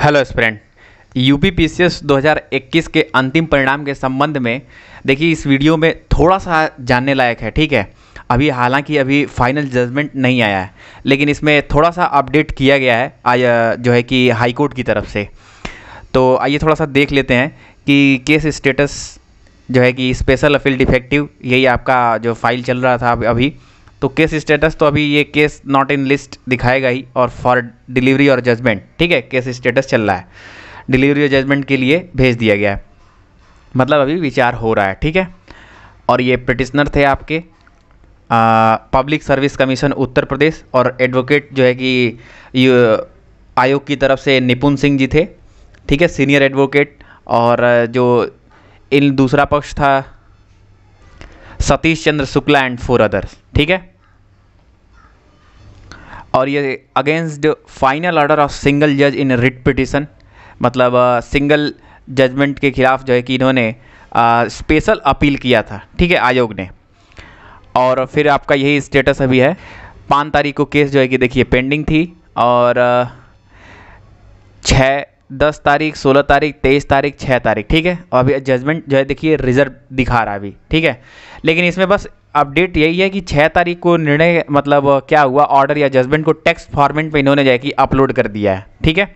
hello friends U P P C S दो के अंतिम परिणाम के संबंध में देखिए इस वीडियो में थोड़ा सा जानने लायक है ठीक है अभी हालांकि अभी फाइनल जजमेंट नहीं आया है लेकिन इसमें थोड़ा सा अपडेट किया गया है आज जो है कि हाई कोर्ट की तरफ से तो आइए थोड़ा सा देख लेते हैं कि केस स्टेटस जो है कि स्पेशल अपील डिफेक्टिव यही आपका जो फाइल चल रहा था अभी तो केस स्टेटस तो अभी ये केस नॉट इन लिस्ट दिखाएगा ही और फॉर डिलीवरी और जजमेंट ठीक है केस स्टेटस चल रहा है डिलीवरी और जजमेंट के लिए भेज दिया गया है मतलब अभी विचार हो रहा है ठीक है और ये पिटिशनर थे आपके public service commission Uttar Pradesh और एडवोकेट जो है कि आयोग की तरफ से निपुण सिंह जी थे ठीक है सीनियर एडवोकेट और जो इन दूसरा पक्ष था Satish Chandra Shukla and four others ठीक है और ये against final order of single जज इन रिट पिटिशन मतलब सिंगल uh, जजमेंट के खिलाफ जो है कि इन्होंने स्पेशल uh, अपील किया था ठीक है आयोग ने और फिर आपका यही स्टेटस अभी है पाँच तारीख को केस जो है कि देखिए पेंडिंग थी और uh, छः दस तारीख सोलह तारीख तेईस तारीख छः तारीख ठीक है और अभी जजमेंट जो है देखिए रिजर्व दिखा रहा है अभी ठीक है लेकिन इसमें बस अपडेट यही है कि छः तारीख को निर्णय मतलब क्या हुआ ऑर्डर या जजमेंट को टेक्स्ट फॉर्मेट में इन्होंने जो है कि अपलोड कर दिया है ठीक है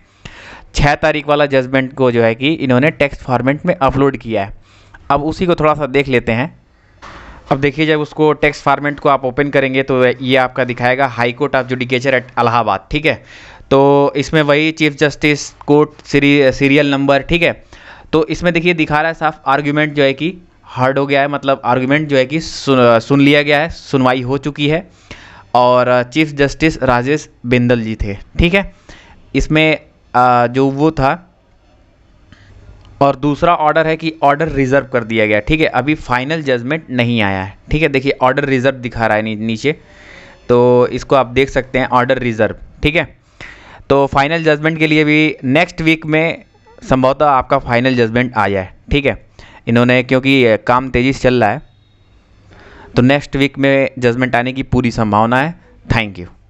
छः तारीख वाला जजमेंट को जो है कि इन्होंने टेक्स्ट फॉर्मेट में अपलोड किया है अब उसी को थोड़ा सा देख लेते हैं अब देखिए जब उसको टेक्स्ट फॉर्मेट को आप ओपन करेंगे तो ये आपका दिखाएगा High Court of judicature at Allahabad ठीक है तो इसमें वही चीफ जस्टिस कोर्ट सीरी, सीरियल नंबर ठीक है तो इसमें देखिए दिखा रहा है साफ आर्ग्यूमेंट जो है कि हार्ड हो गया है मतलब आर्ग्यूमेंट जो है कि सुन, सुन लिया गया है सुनवाई हो चुकी है और चीफ जस्टिस राजेश बिंदल जी थे ठीक है इसमें जो वो था और दूसरा ऑर्डर है कि ऑर्डर रिजर्व कर दिया गया ठीक है अभी फाइनल जजमेंट नहीं आया है ठीक है देखिए ऑर्डर रिजर्व दिखा रहा है नीचे तो इसको आप देख सकते हैं ऑर्डर रिजर्व ठीक है तो फाइनल जजमेंट के लिए भी नेक्स्ट वीक में संभवतः आपका फाइनल जजमेंट आ जाए ठीक है इन्होंने क्योंकि काम तेज़ी से चल रहा है तो नेक्स्ट वीक में जजमेंट आने की पूरी संभावना है थैंक यू